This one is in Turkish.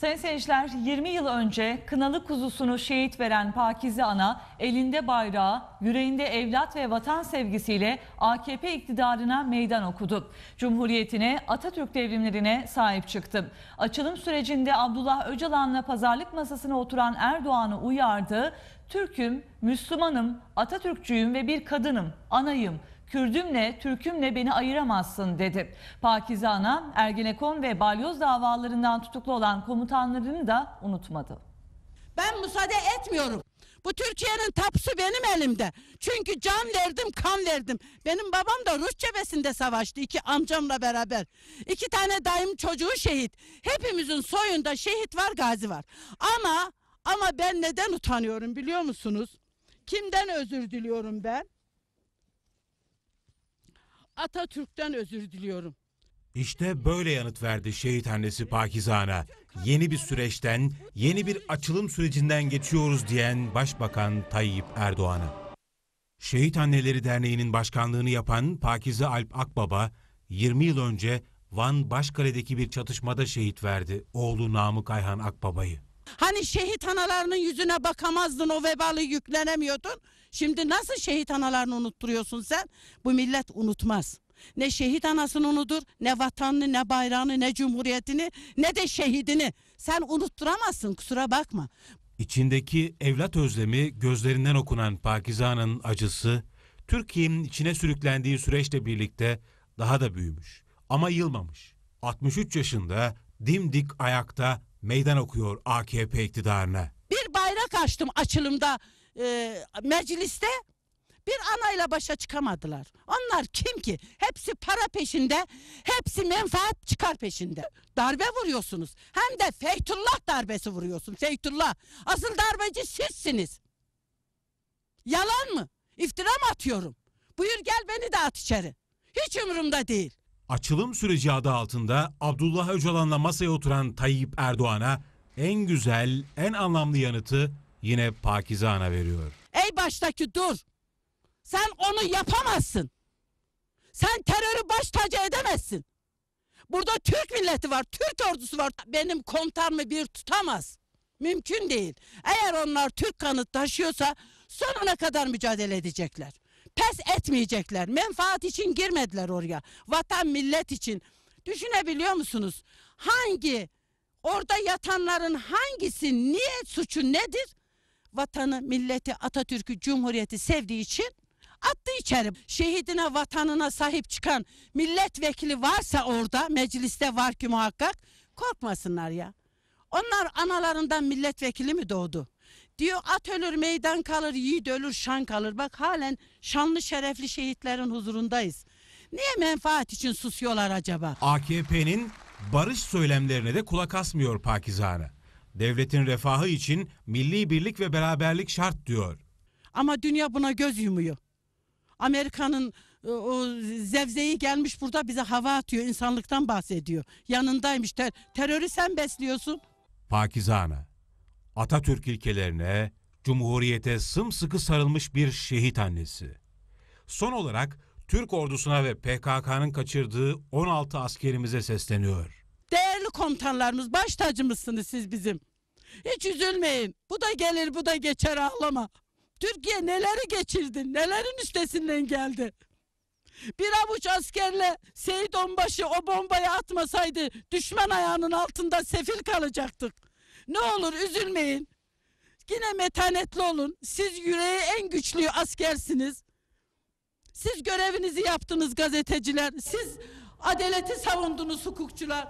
Sayın seyirciler 20 yıl önce kınalı kuzusunu şehit veren Pakize Ana elinde bayrağı, yüreğinde evlat ve vatan sevgisiyle AKP iktidarına meydan okudu. Cumhuriyetine, Atatürk devrimlerine sahip çıktı. Açılım sürecinde Abdullah Öcalan'la pazarlık masasına oturan Erdoğan'ı uyardı. Türk'üm, Müslümanım, Atatürkçüyüm ve bir kadınım, anayım. Kürdümle, Türkümle beni ayıramazsın dedi. Pakize Ana, Ergenekon ve balyoz davalarından tutuklu olan komutanlarını da unutmadı. Ben müsaade etmiyorum. Bu Türkiye'nin tapusu benim elimde. Çünkü can verdim, kan verdim. Benim babam da Rus cephesinde savaştı iki amcamla beraber. İki tane dayım çocuğu şehit. Hepimizin soyunda şehit var, gazi var. Ama ama ben neden utanıyorum biliyor musunuz? Kimden özür diliyorum ben? Atatürk'ten özür diliyorum. İşte böyle yanıt verdi şehit annesi Pakizan'a. Yeni bir süreçten, yeni bir açılım sürecinden geçiyoruz diyen Başbakan Tayyip Erdoğan'a. Şehit Anneleri Derneği'nin başkanlığını yapan Pakize Alp Akbaba, 20 yıl önce Van Başkale'deki bir çatışmada şehit verdi oğlu Namık Ayhan Akbaba'yı. Hani şehit analarının yüzüne bakamazdın o vebalı yüklenemiyordun. Şimdi nasıl şehit analarını unutturuyorsun sen? Bu millet unutmaz. Ne şehit anasını unutur, ne vatanını, ne bayrağını, ne cumhuriyetini, ne de şehidini. Sen unutturamazsın kusura bakma. İçindeki evlat özlemi gözlerinden okunan Pakizan'ın acısı, Türkiye'nin içine sürüklendiği süreçle birlikte daha da büyümüş. Ama yılmamış. 63 yaşında dimdik ayakta meydan okuyor AKP iktidarına. Bir bayrak açtım açılımda e, mecliste bir anayla başa çıkamadılar. Onlar kim ki? Hepsi para peşinde, hepsi menfaat çıkar peşinde. Darbe vuruyorsunuz. Hem de Feytullah darbesi vuruyorsun. Feytullah. Asıl darbeci sizsiniz. Yalan mı? İftira mı atıyorum? Buyur gel beni de at içeri. Hiç umurumda değil açılım süreci adı altında Abdullah Öcalan'la masaya oturan Tayyip Erdoğan'a en güzel, en anlamlı yanıtı yine Pakizan'a veriyor. Ey baştaki dur. Sen onu yapamazsın. Sen terörü baş tacı edemezsin. Burada Türk milleti var, Türk ordusu var. Benim komutanımı bir tutamaz. Mümkün değil. Eğer onlar Türk kanı taşıyorsa sonuna kadar mücadele edecekler pes etmeyecekler. Menfaat için girmediler oraya. Vatan millet için. Düşünebiliyor musunuz? Hangi orada yatanların hangisi niye suçu nedir? Vatanı, milleti, Atatürk'ü, Cumhuriyeti sevdiği için attı içeri. Şehidine, vatanına sahip çıkan milletvekili varsa orada, mecliste var ki muhakkak korkmasınlar ya. Onlar analarından milletvekili mi doğdu? Diyor at ölür meydan kalır, yiğit ölür şan kalır. Bak halen şanlı şerefli şehitlerin huzurundayız. Niye menfaat için susuyorlar acaba? AKP'nin barış söylemlerine de kulak asmıyor Pakizane. Devletin refahı için milli birlik ve beraberlik şart diyor. Ama dünya buna göz yumuyor. Amerika'nın e, o zevzeyi gelmiş burada bize hava atıyor, insanlıktan bahsediyor. Yanındaymış. Ter terörü sen besliyorsun. Pakizane Atatürk ilkelerine, Cumhuriyete sımsıkı sarılmış bir şehit annesi. Son olarak Türk ordusuna ve PKK'nın kaçırdığı 16 askerimize sesleniyor. Değerli komutanlarımız, baş tacımızsınız siz bizim. Hiç üzülmeyin. Bu da gelir, bu da geçer ağlama. Türkiye neleri geçirdi, nelerin üstesinden geldi. Bir avuç askerle Seyit Onbaşı o bombayı atmasaydı düşman ayağının altında sefil kalacaktık. Ne olur üzülmeyin. Yine metanetli olun. Siz yüreği en güçlü askersiniz. Siz görevinizi yaptınız gazeteciler. Siz adaleti savundunuz hukukçular.